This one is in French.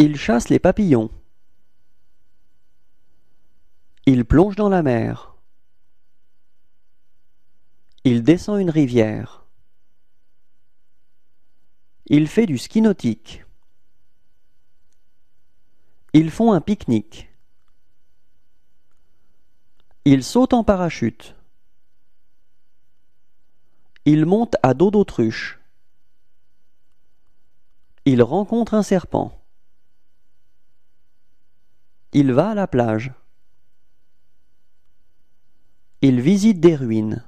Il chasse les papillons. Il plonge dans la mer. Il descend une rivière. Il fait du ski nautique. Ils font un pique-nique. Ils sautent en parachute. Ils montent à dos d'autruche. Ils rencontrent un serpent. Il va à la plage. Il visite des ruines.